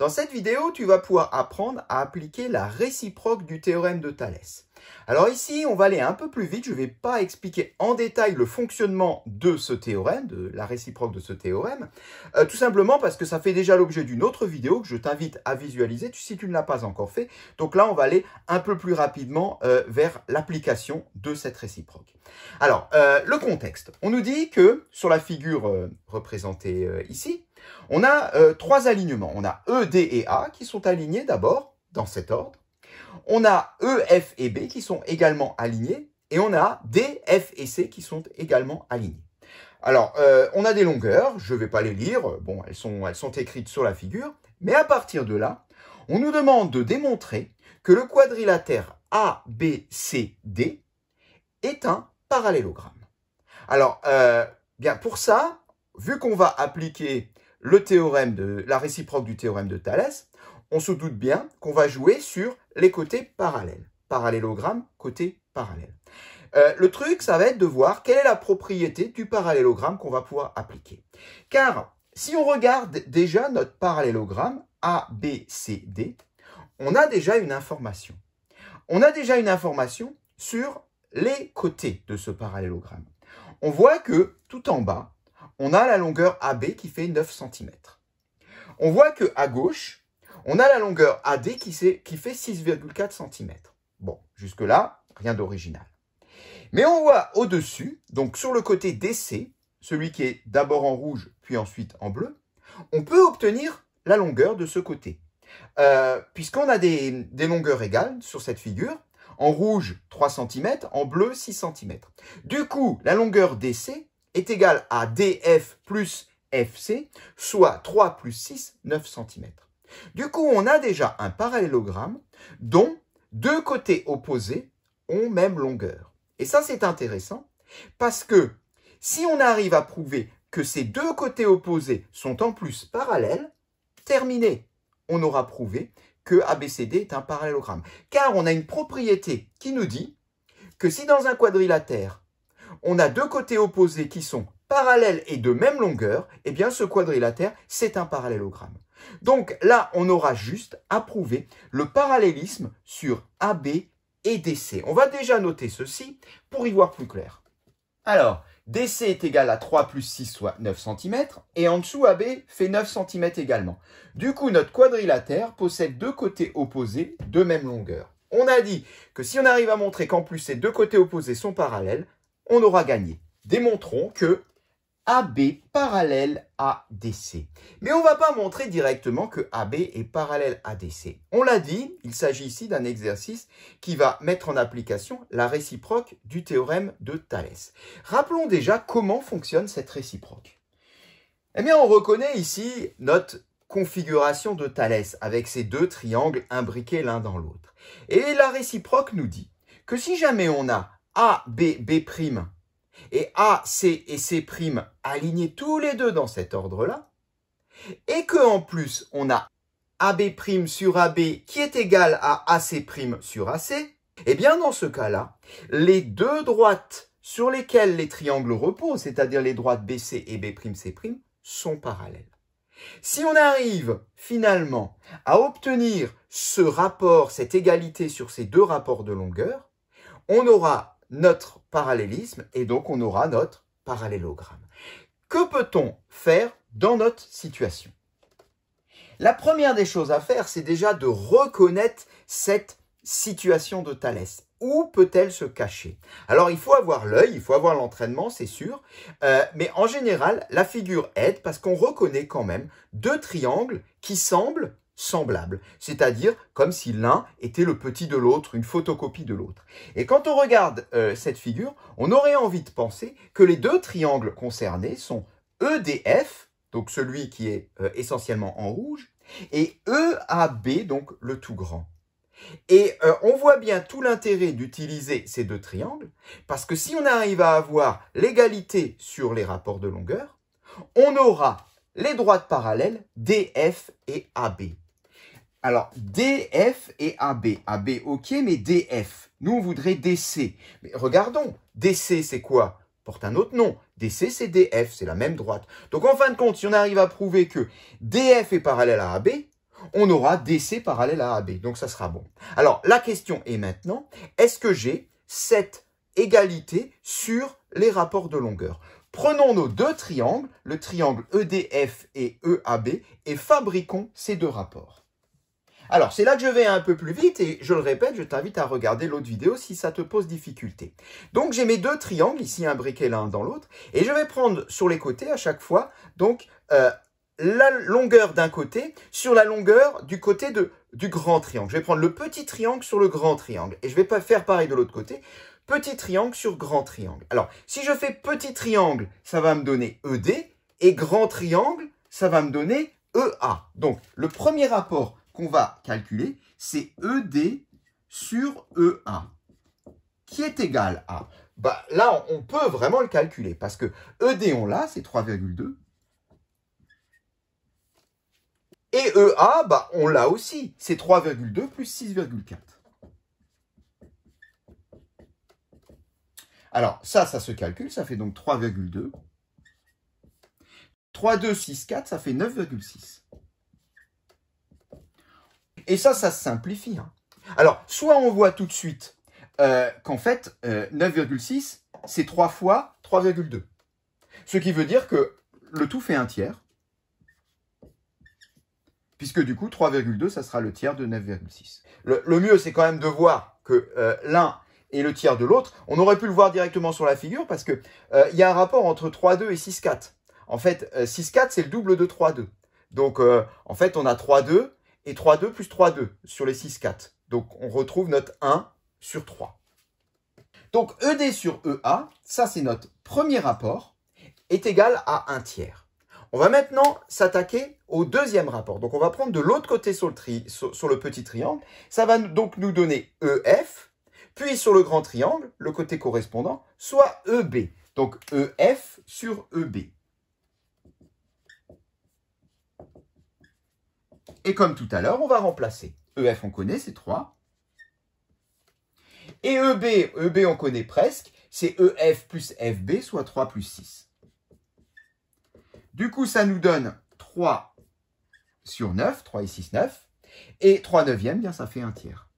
Dans cette vidéo, tu vas pouvoir apprendre à appliquer la réciproque du théorème de Thalès. Alors ici, on va aller un peu plus vite, je ne vais pas expliquer en détail le fonctionnement de ce théorème, de la réciproque de ce théorème, euh, tout simplement parce que ça fait déjà l'objet d'une autre vidéo que je t'invite à visualiser si tu ne l'as pas encore fait. Donc là, on va aller un peu plus rapidement euh, vers l'application de cette réciproque. Alors, euh, le contexte. On nous dit que sur la figure représentée ici, on a euh, trois alignements. On a E, D et A qui sont alignés d'abord dans cet ordre. On a E, F et B qui sont également alignés. Et on a D, F et C qui sont également alignés. Alors, euh, on a des longueurs, je ne vais pas les lire, bon, elles sont, elles sont écrites sur la figure, mais à partir de là, on nous demande de démontrer que le quadrilatère ABCD est un parallélogramme. Alors, euh, bien pour ça, vu qu'on va appliquer le théorème de la réciproque du théorème de Thalès, on se doute bien qu'on va jouer sur les côtés parallèles. Parallélogramme, côté parallèle. Euh, le truc, ça va être de voir quelle est la propriété du parallélogramme qu'on va pouvoir appliquer. Car si on regarde déjà notre parallélogramme ABCD, on a déjà une information. On a déjà une information sur les côtés de ce parallélogramme. On voit que tout en bas, on a la longueur AB qui fait 9 cm. On voit que à gauche, on a la longueur AD qui, fait 6,4 cm. Bon, jusque-là, rien d'original. Mais on voit au-dessus, donc sur le côté DC, celui qui est d'abord en rouge, puis ensuite en bleu, on peut obtenir la longueur de ce côté. Euh, puisqu'on a des, des longueurs égales sur cette figure, en rouge 3 cm, en bleu 6 cm. Du coup, la longueur DC, est égal à DF plus FC, soit 3 plus 6, 9 cm. Du coup, on a déjà un parallélogramme dont deux côtés opposés ont même longueur. Et ça, c'est intéressant parce que si on arrive à prouver que ces deux côtés opposés sont en plus parallèles, terminé, on aura prouvé que ABCD est un parallélogramme. Car on a une propriété qui nous dit que si dans un quadrilatère, on a deux côtés opposés qui sont parallèles et de même longueur, eh bien ce quadrilatère, c'est un parallélogramme. Donc là, on aura juste à prouver le parallélisme sur AB et DC. On va déjà noter ceci pour y voir plus clair. Alors, DC est égal à 3 plus 6, soit 9 cm, et en dessous AB fait 9 cm également. Du coup, notre quadrilatère possède deux côtés opposés de même longueur. On a dit que si on arrive à montrer qu'en plus ces deux côtés opposés sont parallèles, on aura gagné. Démontrons que AB parallèle à DC. Mais on ne va pas montrer directement que AB est parallèle à DC. On l'a dit, il s'agit ici d'un exercice qui va mettre en application la réciproque du théorème de Thalès. Rappelons déjà comment fonctionne cette réciproque. Eh bien, on reconnaît ici notre configuration de Thalès avec ces deux triangles imbriqués l'un dans l'autre. Et la réciproque nous dit que si jamais on a a, B, B' et A, C et C' alignés tous les deux dans cet ordre-là, et que en plus on a AB' sur AB qui est égal à AC' sur AC, eh bien dans ce cas-là, les deux droites sur lesquelles les triangles reposent, c'est-à-dire les droites BC et B', B'C', sont parallèles. Si on arrive finalement à obtenir ce rapport, cette égalité sur ces deux rapports de longueur, on aura notre parallélisme et donc on aura notre parallélogramme. Que peut-on faire dans notre situation La première des choses à faire, c'est déjà de reconnaître cette situation de Thalès. Où peut-elle se cacher Alors il faut avoir l'œil, il faut avoir l'entraînement, c'est sûr, euh, mais en général, la figure aide parce qu'on reconnaît quand même deux triangles qui semblent c'est-à-dire comme si l'un était le petit de l'autre, une photocopie de l'autre. Et quand on regarde euh, cette figure, on aurait envie de penser que les deux triangles concernés sont EDF, donc celui qui est euh, essentiellement en rouge, et EAB, donc le tout grand. Et euh, on voit bien tout l'intérêt d'utiliser ces deux triangles, parce que si on arrive à avoir l'égalité sur les rapports de longueur, on aura les droites parallèles DF et AB. Alors, DF et AB. AB, ok, mais DF. Nous, on voudrait DC. Mais regardons, DC, c'est quoi Porte un autre nom. DC, c'est DF, c'est la même droite. Donc, en fin de compte, si on arrive à prouver que DF est parallèle à AB, on aura DC parallèle à AB. Donc, ça sera bon. Alors, la question est maintenant, est-ce que j'ai cette égalité sur les rapports de longueur Prenons nos deux triangles, le triangle EDF et EAB, et fabriquons ces deux rapports. Alors, c'est là que je vais un peu plus vite et je le répète, je t'invite à regarder l'autre vidéo si ça te pose difficulté. Donc, j'ai mes deux triangles, ici imbriqués l'un dans l'autre, et je vais prendre sur les côtés à chaque fois, donc, euh, la longueur d'un côté sur la longueur du côté de, du grand triangle. Je vais prendre le petit triangle sur le grand triangle. Et je vais pas faire pareil de l'autre côté. Petit triangle sur grand triangle. Alors, si je fais petit triangle, ça va me donner ED. Et grand triangle, ça va me donner EA. Donc, le premier rapport va calculer, c'est ED sur E1, qui est égal à... Bah, là, on peut vraiment le calculer, parce que ED, on l'a, c'est 3,2. Et EA, bah, on l'a aussi, c'est 3,2 plus 6,4. Alors, ça, ça se calcule, ça fait donc 3,2. 3,2, 6,4, ça fait 9,6. Et ça, ça se simplifie. Hein. Alors, soit on voit tout de suite euh, qu'en fait, 9,6, euh, c'est 3 fois 3,2. Ce qui veut dire que le tout fait un tiers, puisque du coup, 3,2, ça sera le tiers de 9,6. Le, mieux, c'est quand même de voir que euh, l'un est le tiers de l'autre. On aurait pu le voir directement sur la figure parce qu'il y a un rapport entre 3,2 et 6,4. En fait, 6,4 c'est le double de 3,2. Donc en fait, on a 3,2 et 3-2 plus 3-2 sur les 6-4. Donc on retrouve notre 1 sur 3. Donc ED sur EA, ça c'est notre premier rapport, est égal à 1 tiers. On va maintenant s'attaquer au deuxième rapport. Donc on va prendre de l'autre côté sur le, sur le, petit triangle. Ça va donc nous donner EF, puis sur le grand triangle, le côté correspondant, soit EB. Donc EF sur EB. Et comme tout à l'heure, on va remplacer. EF, on connaît, c'est 3. Et EB, e on connaît presque, c'est EF plus FB, soit 3 plus 6. Du coup, ça nous donne 3 sur 9, 3 et 6, 9. Et 3 neuvièmes, bien, ça fait un tiers.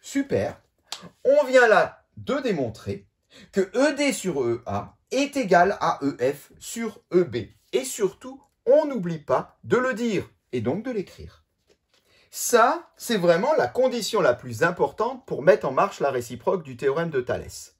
Super. On vient là de démontrer que ED sur EA est égal à EF sur EB. Et surtout, on n'oublie pas de le dire et donc de l'écrire. Ça, c'est vraiment la condition la plus importante pour mettre en marche la réciproque du théorème de Thalès.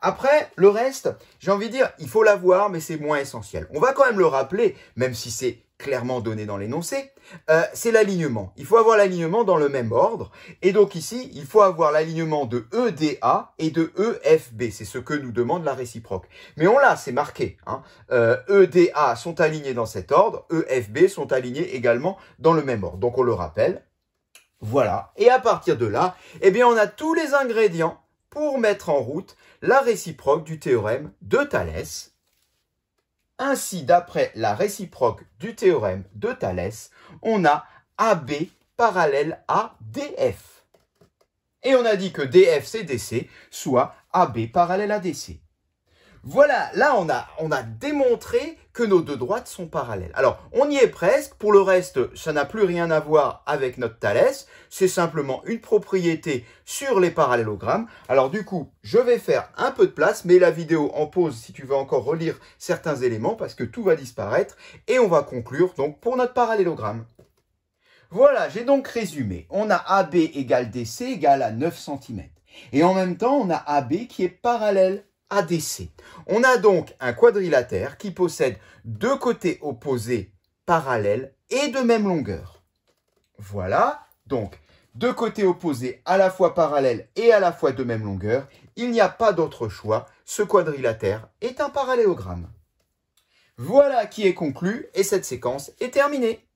Après, le reste, j'ai envie de dire, il faut l'avoir, mais c'est moins essentiel. On va quand même le rappeler, même si c'est clairement donné dans l'énoncé, euh, c'est l'alignement. Il faut avoir l'alignement dans le même ordre. Et donc ici, il faut avoir l'alignement de EDA et de EFB. C'est ce que nous demande la réciproque. Mais on l'a, c'est marqué. EDA hein. euh, e sont alignés dans cet ordre, EFB sont alignés également dans le même ordre. Donc on le rappelle. Voilà. Et à partir de là, eh bien, on a tous les ingrédients pour mettre en route la réciproque du théorème de Thalès ainsi, d'après la réciproque du théorème de Thalès, on a AB parallèle à DF. Et on a dit que DF c'est DC, soit AB parallèle à DC. Voilà, là on a, on a démontré que nos deux droites sont parallèles. Alors, on y est presque. Pour le reste, ça n'a plus rien à voir avec notre Thalès. C'est simplement une propriété sur les parallélogrammes. Alors du coup, je vais faire un peu de place, mais la vidéo en pause si tu veux encore relire certains éléments parce que tout va disparaître. Et on va conclure donc pour notre parallélogramme. Voilà, j'ai donc résumé. On a AB égale DC égale à 9 cm. Et en même temps, on a AB qui est parallèle ADC. On a donc un quadrilatère qui possède deux côtés opposés parallèles et de même longueur. Voilà, donc deux côtés opposés à la fois parallèles et à la fois de même longueur. Il n'y a pas d'autre choix, ce quadrilatère est un parallélogramme. Voilà qui est conclu et cette séquence est terminée.